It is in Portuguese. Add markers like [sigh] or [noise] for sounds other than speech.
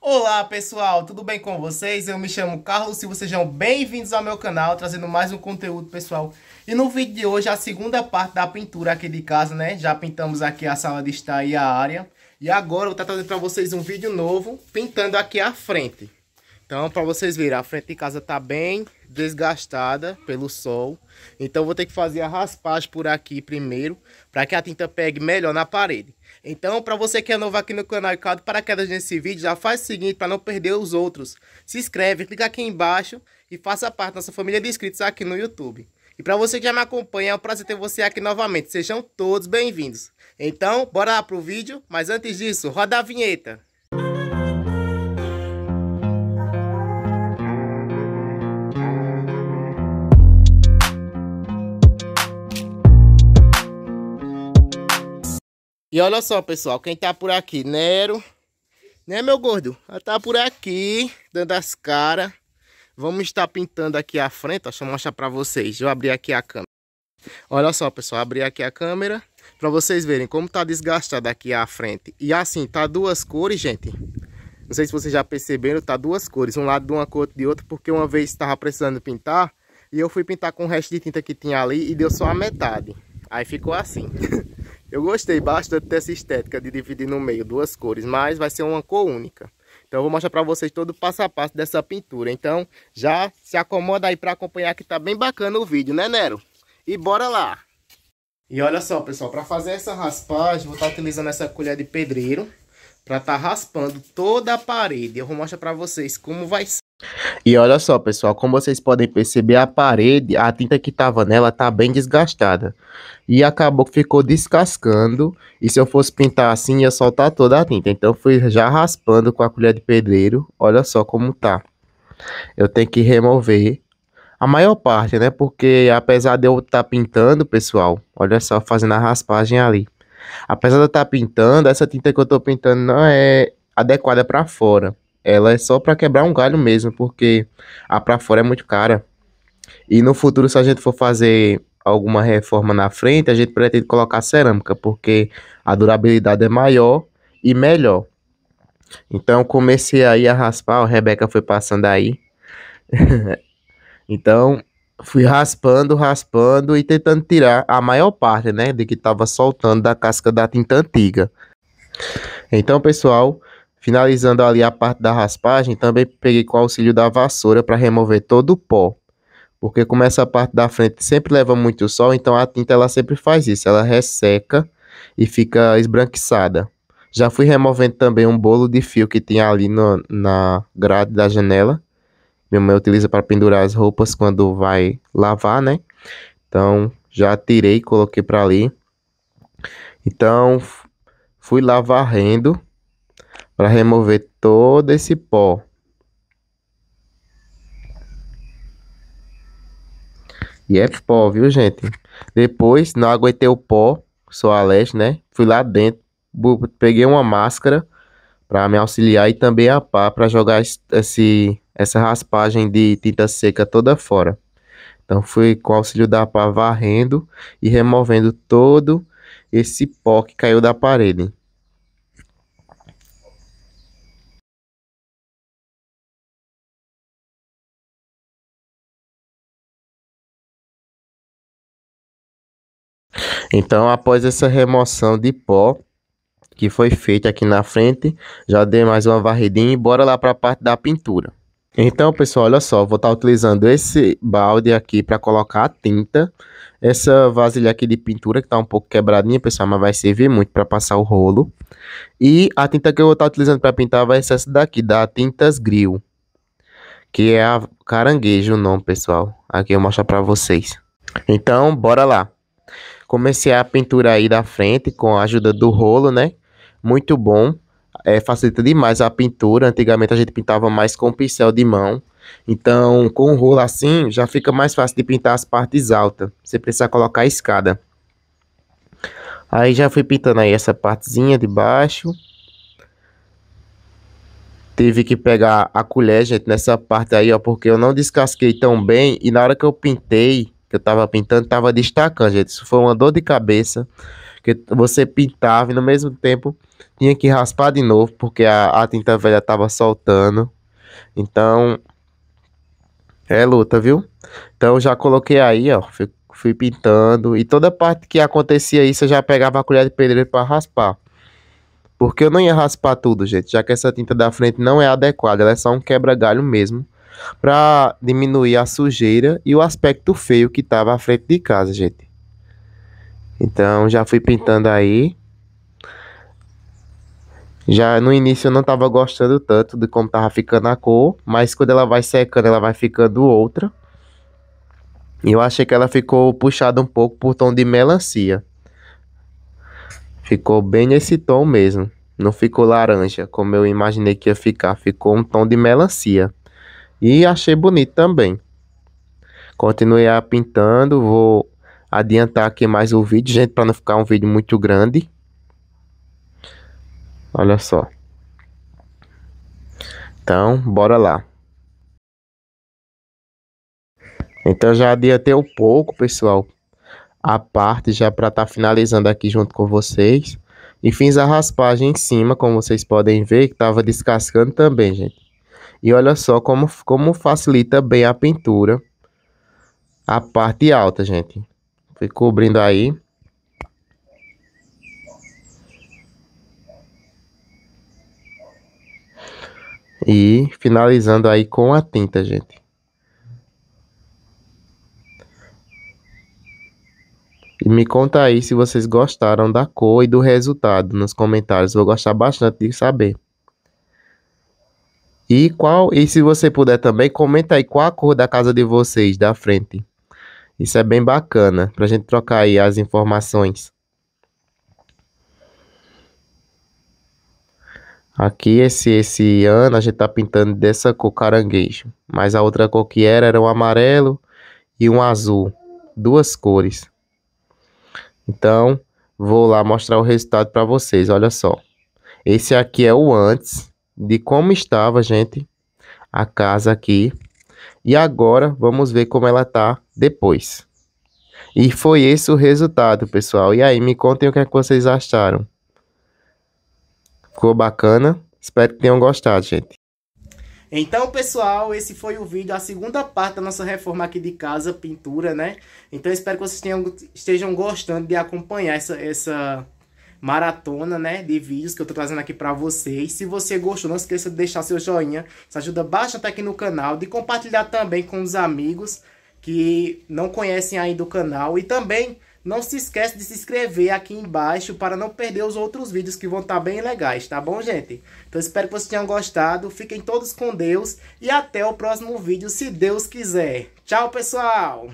Olá pessoal, tudo bem com vocês? Eu me chamo Carlos e vocês sejam bem-vindos ao meu canal, trazendo mais um conteúdo pessoal. E no vídeo de hoje, a segunda parte da pintura aqui de casa, né? Já pintamos aqui a sala de estar e a área. E agora eu vou estar trazendo para vocês um vídeo novo, pintando aqui a frente. Então, para vocês verem, a frente de casa tá bem desgastada pelo sol. Então, vou ter que fazer a raspagem por aqui primeiro, para que a tinta pegue melhor na parede. Então, para você que é novo aqui no canal e caiu de paraquedas nesse vídeo, já faz o seguinte para não perder os outros. Se inscreve, clica aqui embaixo e faça parte da nossa família de inscritos aqui no YouTube. E para você que já me acompanha, é um prazer ter você aqui novamente. Sejam todos bem-vindos. Então, bora lá pro vídeo, mas antes disso, roda a vinheta. E olha só, pessoal, quem tá por aqui, Nero. Né, meu gordo? Ela tá por aqui, dando as caras. Vamos estar pintando aqui a frente, ó, deixa eu mostrar pra vocês. Deixa eu abrir aqui a câmera. Olha só, pessoal, abri aqui a câmera pra vocês verem como tá desgastada aqui a frente. E assim, tá duas cores, gente. Não sei se vocês já perceberam, tá duas cores. Um lado de uma cor, de outro, porque uma vez estava precisando pintar. E eu fui pintar com o resto de tinta que tinha ali e deu só a metade. Aí ficou assim. [laughs] Eu gostei bastante dessa estética de dividir no meio duas cores, mas vai ser uma cor única. Então eu vou mostrar para vocês todo o passo a passo dessa pintura. Então já se acomoda aí para acompanhar que tá bem bacana o vídeo, né Nero? E bora lá! E olha só pessoal, para fazer essa raspagem, vou estar tá utilizando essa colher de pedreiro para estar tá raspando toda a parede. Eu vou mostrar para vocês como vai ser. E olha só, pessoal, como vocês podem perceber, a parede, a tinta que estava nela tá bem desgastada. E acabou que ficou descascando, e se eu fosse pintar assim, ia soltar toda a tinta. Então fui já raspando com a colher de pedreiro, olha só como tá. Eu tenho que remover a maior parte, né? Porque apesar de eu estar tá pintando, pessoal, olha só, fazendo a raspagem ali. Apesar de eu estar tá pintando, essa tinta que eu estou pintando não é adequada para fora ela é só para quebrar um galho mesmo, porque a para fora é muito cara. E no futuro, se a gente for fazer alguma reforma na frente, a gente pretende colocar cerâmica, porque a durabilidade é maior e melhor. Então comecei aí a raspar, a Rebeca foi passando aí. [laughs] então fui raspando, raspando e tentando tirar a maior parte, né, de que estava soltando da casca da tinta antiga. Então, pessoal, Finalizando ali a parte da raspagem, também peguei com o auxílio da vassoura para remover todo o pó. Porque como essa parte da frente sempre leva muito sol, então a tinta ela sempre faz isso, ela resseca e fica esbranquiçada. Já fui removendo também um bolo de fio que tinha ali no, na grade da janela. Minha mãe utiliza para pendurar as roupas quando vai lavar, né? Então, já tirei, coloquei para ali. Então, fui lá varrendo para remover todo esse pó. E é pó, viu, gente? Depois, não aguentei o pó, sou alérgico, né? Fui lá dentro, peguei uma máscara para me auxiliar e também a pá para jogar esse, essa raspagem de tinta seca toda fora. Então, fui com o auxílio da pá varrendo e removendo todo esse pó que caiu da parede. Então, após essa remoção de pó que foi feita aqui na frente, já dei mais uma varridinha e bora lá para a parte da pintura. Então, pessoal, olha só, vou estar tá utilizando esse balde aqui para colocar a tinta. Essa vasilha aqui de pintura que está um pouco quebradinha, pessoal, mas vai servir muito para passar o rolo. E a tinta que eu vou estar tá utilizando para pintar vai ser essa daqui, da Tintas Grill. Que é a caranguejo o nome, pessoal. Aqui eu mostro para vocês. Então, bora lá. Comecei a pintura aí da frente com a ajuda do rolo, né? Muito bom. É, facilita demais a pintura. Antigamente a gente pintava mais com pincel de mão. Então, com o rolo assim, já fica mais fácil de pintar as partes altas. Você precisa colocar a escada. Aí já fui pintando aí essa partezinha de baixo. Tive que pegar a colher, gente, nessa parte aí, ó, porque eu não descasquei tão bem. E na hora que eu pintei, que eu tava pintando, tava destacando, gente. Isso foi uma dor de cabeça, que você pintava e no mesmo tempo tinha que raspar de novo, porque a, a tinta velha tava soltando. Então, é luta, viu? Então já coloquei aí, ó, fui, fui pintando e toda parte que acontecia isso eu já pegava a colher de pedreiro para raspar. Porque eu não ia raspar tudo, gente, já que essa tinta da frente não é adequada, ela é só um quebra-galho mesmo para diminuir a sujeira e o aspecto feio que tava à frente de casa, gente. Então já fui pintando aí. Já no início eu não tava gostando tanto de como tava ficando a cor, mas quando ela vai secando, ela vai ficando outra. E eu achei que ela ficou puxada um pouco por tom de melancia. Ficou bem nesse tom mesmo. Não ficou laranja, como eu imaginei que ia ficar. Ficou um tom de melancia. E achei bonito também. Continuei a pintando, vou adiantar aqui mais o vídeo, gente, para não ficar um vídeo muito grande. Olha só. Então, bora lá. Então já adiantei um pouco, pessoal, a parte já para estar tá finalizando aqui junto com vocês. E fiz a raspagem em cima, como vocês podem ver, que estava descascando também, gente. E olha só como, como facilita bem a pintura. A parte alta, gente. Fui cobrindo aí. E finalizando aí com a tinta, gente. E me conta aí se vocês gostaram da cor e do resultado nos comentários. Vou gostar bastante de saber. E qual, e se você puder também, comenta aí qual a cor da casa de vocês da frente. Isso é bem bacana pra gente trocar aí as informações. Aqui esse esse ano a gente tá pintando dessa cor caranguejo, mas a outra cor que era era um amarelo e um azul, duas cores. Então, vou lá mostrar o resultado para vocês, olha só. Esse aqui é o antes de como estava, gente, a casa aqui. E agora vamos ver como ela tá depois. E foi esse o resultado, pessoal. E aí, me contem o que, é que vocês acharam. Ficou bacana? Espero que tenham gostado, gente. Então, pessoal, esse foi o vídeo, a segunda parte da nossa reforma aqui de casa, pintura, né? Então, espero que vocês tenham, estejam gostando de acompanhar essa, essa, maratona, né, de vídeos que eu tô trazendo aqui para vocês. Se você gostou, não esqueça de deixar seu joinha, isso ajuda bastante aqui no canal, de compartilhar também com os amigos que não conhecem ainda o canal e também não se esquece de se inscrever aqui embaixo para não perder os outros vídeos que vão estar tá bem legais, tá bom, gente? Então espero que vocês tenham gostado, fiquem todos com Deus e até o próximo vídeo, se Deus quiser. Tchau, pessoal!